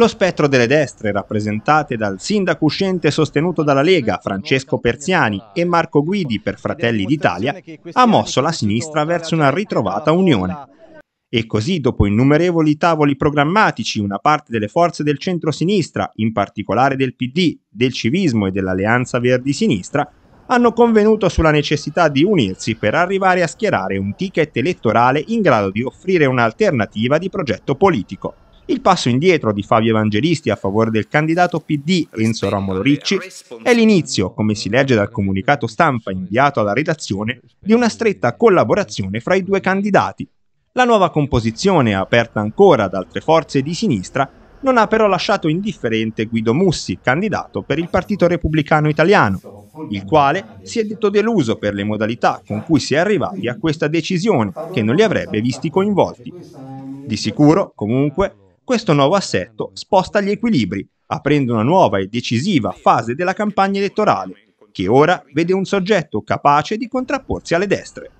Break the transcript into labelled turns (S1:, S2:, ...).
S1: Lo spettro delle destre, rappresentate dal sindaco uscente sostenuto dalla Lega, Francesco Perziani, e Marco Guidi per Fratelli d'Italia, ha mosso la sinistra verso una ritrovata unione. E così, dopo innumerevoli tavoli programmatici, una parte delle forze del centro-sinistra, in particolare del PD, del civismo e dell'Alleanza Verdi-Sinistra, hanno convenuto sulla necessità di unirsi per arrivare a schierare un ticket elettorale in grado di offrire un'alternativa di progetto politico. Il passo indietro di Fabio Evangelisti a favore del candidato PD Renzo Romolo Ricci è l'inizio, come si legge dal comunicato stampa inviato alla redazione, di una stretta collaborazione fra i due candidati. La nuova composizione, aperta ancora ad altre forze di sinistra, non ha però lasciato indifferente Guido Mussi, candidato per il Partito Repubblicano Italiano, il quale si è detto deluso per le modalità con cui si è arrivati a questa decisione che non li avrebbe visti coinvolti. Di sicuro, comunque, questo nuovo assetto sposta gli equilibri, aprendo una nuova e decisiva fase della campagna elettorale, che ora vede un soggetto capace di contrapporsi alle destre.